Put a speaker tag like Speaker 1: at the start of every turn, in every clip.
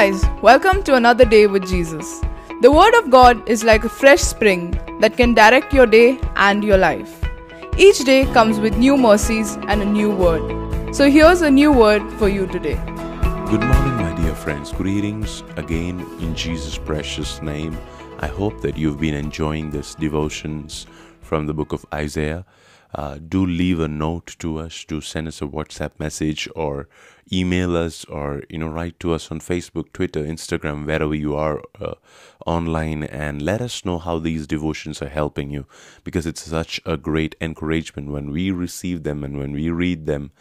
Speaker 1: guys, welcome to another day with Jesus. The Word of God is like a fresh spring that can direct your day and your life. Each day comes with new mercies and a new word. So here's a new word for you today. Good morning, my dear friends. Greetings again in Jesus' precious name. I hope that you've been enjoying these devotions from the book of Isaiah. Uh, do leave a note to us. Do send us a WhatsApp message or email us or you know write to us on Facebook, Twitter, Instagram, wherever you are uh, online, and let us know how these devotions are helping you because it's such a great encouragement when we receive them and when we read them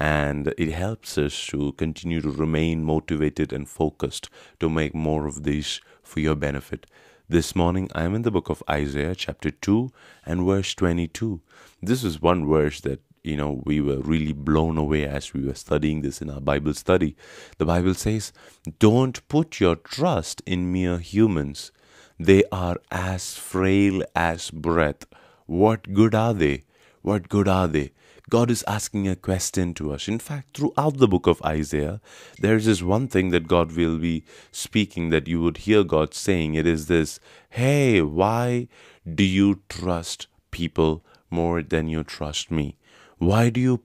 Speaker 1: and it helps us to continue to remain motivated and focused to make more of these for your benefit. This morning I am in the book of Isaiah, chapter 2, and verse 22. This is one verse that you know we were really blown away as we were studying this in our bible study the bible says don't put your trust in mere humans they are as frail as breath what good are they what good are they God is asking a question to us. In fact, throughout the book of Isaiah, there is this one thing that God will be speaking that you would hear God saying. It is this Hey, why do you trust people more than you trust me? Why do you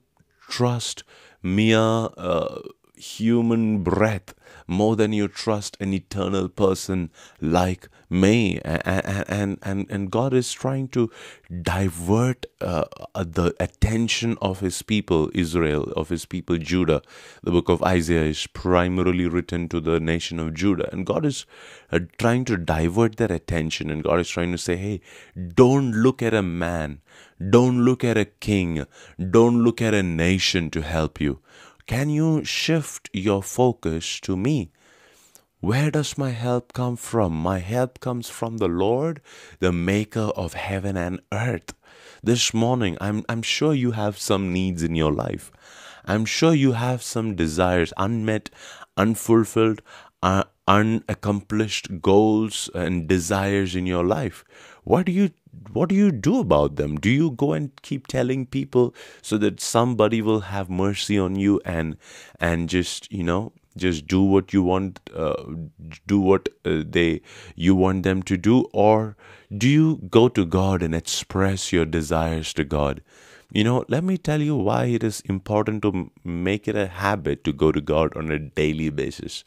Speaker 1: trust mere uh, human breath more than you trust an eternal person like me. And, and, and God is trying to divert uh, uh, the attention of his people, Israel, of his people, Judah. The book of Isaiah is primarily written to the nation of Judah. And God is uh, trying to divert their attention. And God is trying to say, hey, don't look at a man, don't look at a king, don't look at a nation to help you. Can you shift your focus to me? Where does my help come from? My help comes from the Lord, the maker of heaven and earth. This morning, I'm, I'm sure you have some needs in your life. I'm sure you have some desires, unmet, unfulfilled, uh, unaccomplished goals and desires in your life. What do you what do you do about them? Do you go and keep telling people so that somebody will have mercy on you and and just you know just do what you want, uh, do what uh, they you want them to do, or do you go to God and express your desires to God? You know, let me tell you why it is important to make it a habit to go to God on a daily basis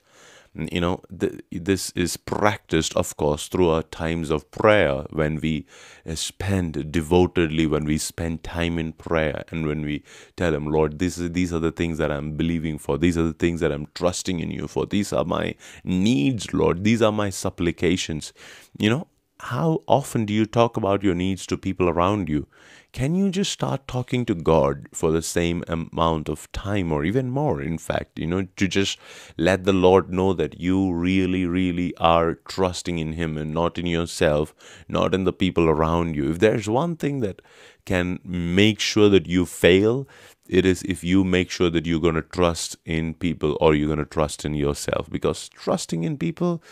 Speaker 1: you know th- this is practiced of course through our times of prayer when we uh, spend devotedly when we spend time in prayer and when we tell him lord this is, these are the things that i'm believing for these are the things that i'm trusting in you for these are my needs lord these are my supplications you know how often do you talk about your needs to people around you? Can you just start talking to God for the same amount of time or even more, in fact? You know, to just let the Lord know that you really, really are trusting in Him and not in yourself, not in the people around you. If there's one thing that can make sure that you fail, it is if you make sure that you're going to trust in people or you're going to trust in yourself because trusting in people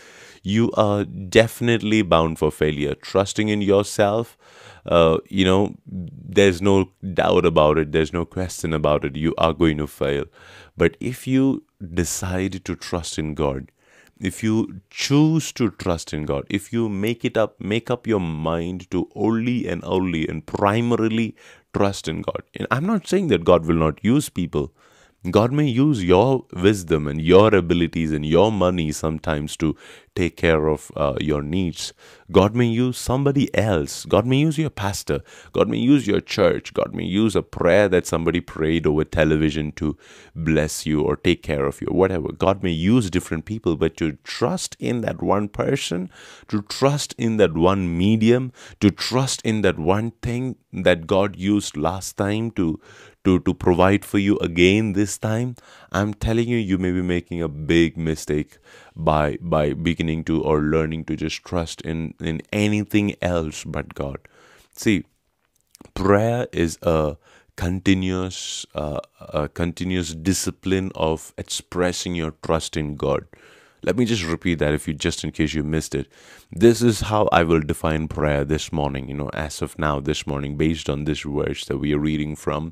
Speaker 1: you are definitely bound for failure trusting in yourself uh, you know there's no doubt about it there's no question about it you are going to fail but if you decide to trust in god if you choose to trust in god if you make it up make up your mind to only and only and primarily trust in God. And I'm not saying that God will not use people. God may use your wisdom and your abilities and your money sometimes to take care of uh, your needs. God may use somebody else. God may use your pastor. God may use your church. God may use a prayer that somebody prayed over television to bless you or take care of you, or whatever. God may use different people, but to trust in that one person, to trust in that one medium, to trust in that one thing that God used last time to to, to provide for you again this time, I'm telling you, you may be making a big mistake by by beginning to or learning to just trust in in anything else but God. See, prayer is a continuous uh, a continuous discipline of expressing your trust in God. Let me just repeat that if you just in case you missed it. This is how I will define prayer this morning, you know, as of now this morning based on this verse that we are reading from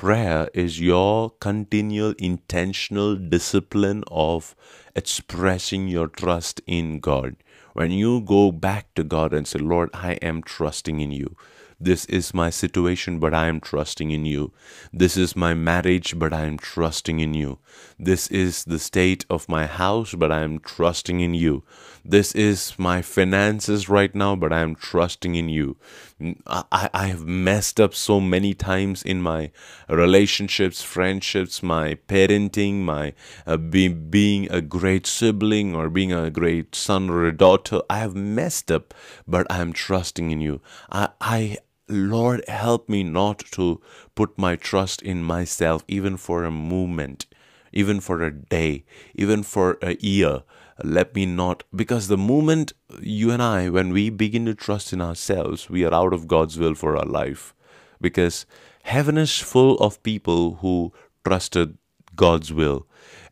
Speaker 1: prayer is your continual intentional discipline of expressing your trust in God. When you go back to God and say, Lord, I am trusting in you. This is my situation, but I am trusting in you. This is my marriage, but I am trusting in you. This is the state of my house, but I am trusting in you. This is my finances right now, but I am trusting in you. I, I have messed up so many times in my relationships, friendships, my parenting, my uh, be, being a great sibling or being a great son or a daughter. I have messed up, but I am trusting in you. I, I Lord, help me not to put my trust in myself, even for a moment, even for a day, even for a year. Let me not, because the moment you and I, when we begin to trust in ourselves, we are out of God's will for our life. Because heaven is full of people who trusted God's will.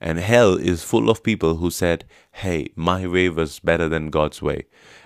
Speaker 1: And hell is full of people who said, hey, my way was better than God's way.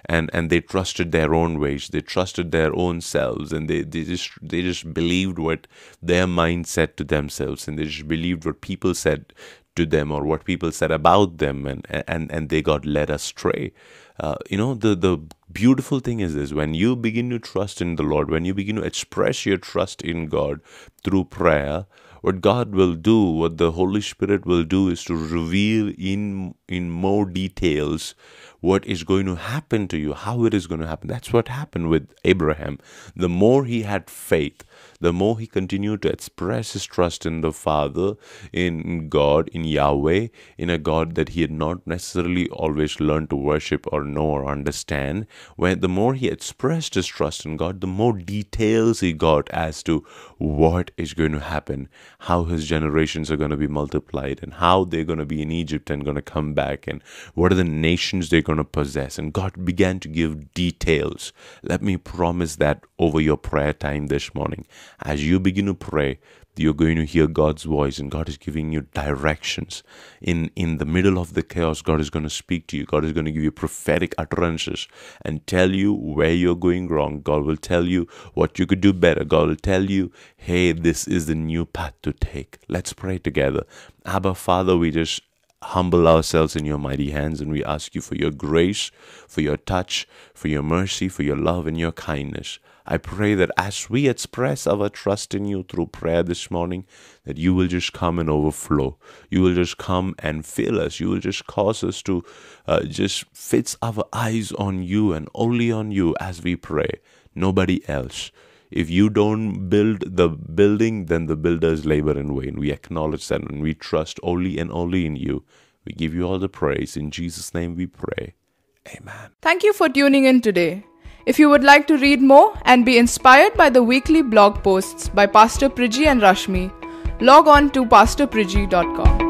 Speaker 1: And, and they trusted their own ways, they trusted their own selves, and they, they, just, they just believed what their mind said to themselves, and they just believed what people said to them or what people said about them, and, and, and they got led astray. Uh, you know, the, the beautiful thing is this when you begin to trust in the Lord, when you begin to express your trust in God through prayer, what God will do, what the Holy Spirit will do is to reveal in in more details what is going to happen to you, how it is going to happen. That's what happened with Abraham. The more he had faith, the more he continued to express his trust in the Father, in God, in Yahweh, in a God that he had not necessarily always learned to worship or know or understand, when the more he expressed his trust in God, the more details he got as to what is going to happen, how his generations are going to be multiplied, and how they're going to be in Egypt and going to come back, and what are the nations they're going to possess. And God began to give details. Let me promise that over your prayer time this morning. As you begin to pray, you're going to hear God's voice and God is giving you directions. In in the middle of the chaos, God is going to speak to you. God is going to give you prophetic utterances and tell you where you're going wrong. God will tell you what you could do better. God will tell you, "Hey, this is the new path to take." Let's pray together. Abba Father, we just humble ourselves in your mighty hands and we ask you for your grace, for your touch, for your mercy, for your love and your kindness. I pray that as we express our trust in you through prayer this morning, that you will just come and overflow. You will just come and fill us. You will just cause us to uh, just fix our eyes on you and only on you as we pray, nobody else if you don't build the building, then the builders labor in vain. We acknowledge that and we trust only and only in you. We give you all the praise. In Jesus' name we pray. Amen. Thank you for tuning in today. If you would like to read more and be inspired by the weekly blog posts by Pastor Priji and Rashmi, log on to pastorpriji.com.